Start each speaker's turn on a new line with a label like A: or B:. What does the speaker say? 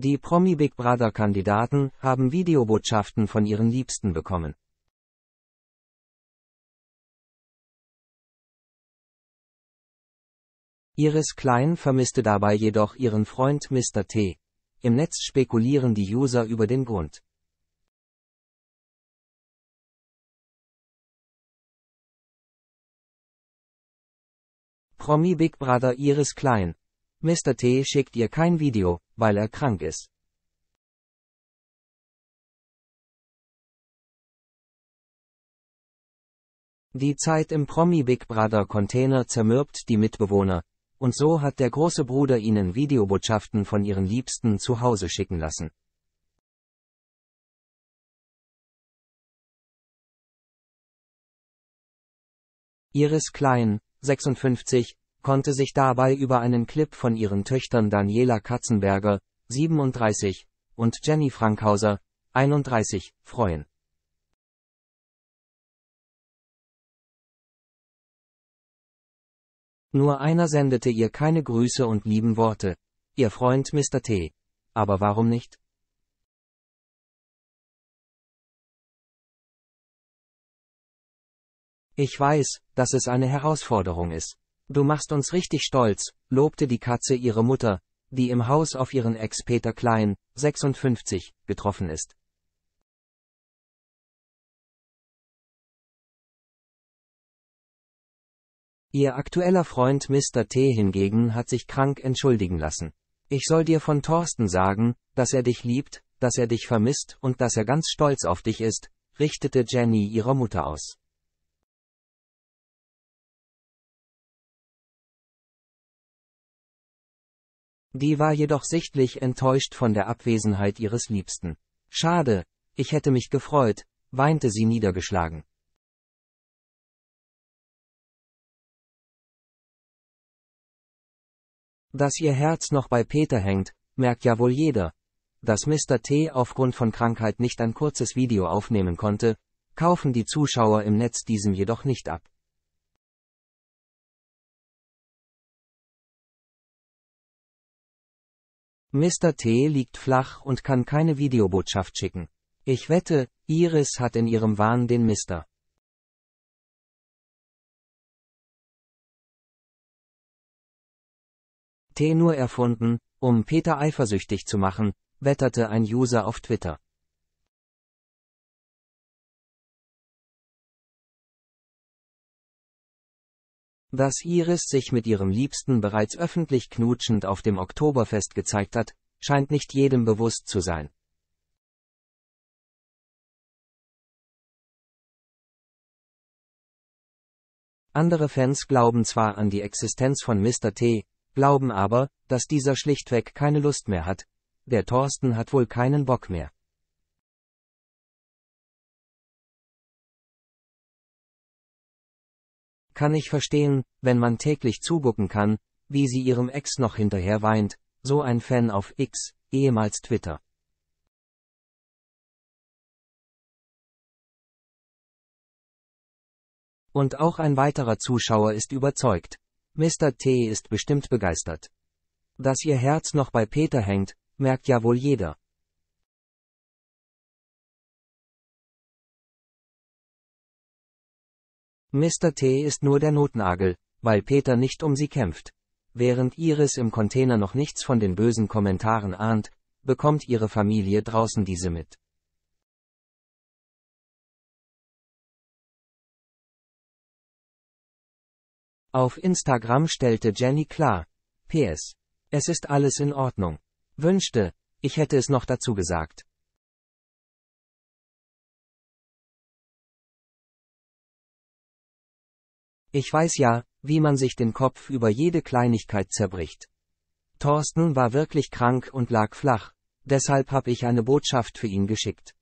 A: Die Promi Big Brother Kandidaten haben Videobotschaften von ihren Liebsten bekommen. Iris Klein vermisste dabei jedoch ihren Freund Mr. T. Im Netz spekulieren die User über den Grund. Promi Big Brother Iris Klein, Mr. T schickt ihr kein Video, weil er krank ist. Die Zeit im Promi-Big Brother-Container zermürbt
B: die Mitbewohner, und so hat der große Bruder ihnen Videobotschaften von ihren Liebsten zu
A: Hause schicken lassen. Iris Klein, 56,
B: konnte sich dabei über einen Clip von ihren Töchtern Daniela Katzenberger,
A: 37, und Jenny Frankhauser, 31, freuen. Nur einer sendete ihr keine Grüße und lieben Worte. Ihr Freund Mr. T. Aber warum nicht? Ich weiß, dass es eine Herausforderung ist. Du
B: machst uns richtig stolz, lobte die Katze ihre Mutter, die im Haus auf ihren Ex Peter
A: Klein, 56, getroffen ist. Ihr aktueller
B: Freund Mr. T hingegen hat sich krank entschuldigen lassen. Ich soll dir von Thorsten sagen, dass er dich liebt, dass er dich vermisst und dass er ganz stolz auf dich ist, richtete Jenny
A: ihrer Mutter aus. Die war jedoch sichtlich enttäuscht von
B: der Abwesenheit ihres Liebsten. Schade, ich hätte mich gefreut, weinte sie
A: niedergeschlagen. Dass ihr Herz noch bei Peter hängt, merkt ja wohl jeder.
B: Dass Mr. T aufgrund von Krankheit nicht ein kurzes Video aufnehmen konnte,
A: kaufen die Zuschauer im Netz diesem jedoch nicht ab. Mr. T liegt
B: flach und kann keine Videobotschaft schicken. Ich wette, Iris hat in ihrem Wahn
A: den Mr. T nur erfunden, um Peter eifersüchtig zu machen, wetterte ein User auf Twitter. Dass Iris sich
B: mit ihrem Liebsten bereits öffentlich knutschend auf dem Oktoberfest gezeigt hat, scheint nicht jedem
A: bewusst zu sein. Andere Fans glauben zwar an die
B: Existenz von Mr. T, glauben aber, dass dieser schlichtweg keine Lust mehr hat. Der
A: Thorsten hat wohl keinen Bock mehr. kann ich verstehen, wenn man täglich
B: zugucken kann, wie sie ihrem Ex noch hinterher weint, so ein Fan auf X, ehemals
A: Twitter. Und auch ein weiterer Zuschauer ist überzeugt.
B: Mr. T ist bestimmt begeistert. Dass ihr Herz noch bei Peter hängt, merkt ja wohl
A: jeder. Mr. T ist nur der Notnagel, weil Peter nicht
B: um sie kämpft. Während Iris im Container noch nichts von den bösen Kommentaren ahnt,
A: bekommt ihre Familie draußen diese mit. Auf Instagram
B: stellte Jenny klar. PS. Es ist alles in Ordnung. Wünschte,
A: ich hätte es noch dazu gesagt. Ich weiß ja, wie man sich den Kopf
B: über jede Kleinigkeit zerbricht. Thorsten war wirklich krank und lag flach,
A: deshalb habe ich eine Botschaft für ihn geschickt.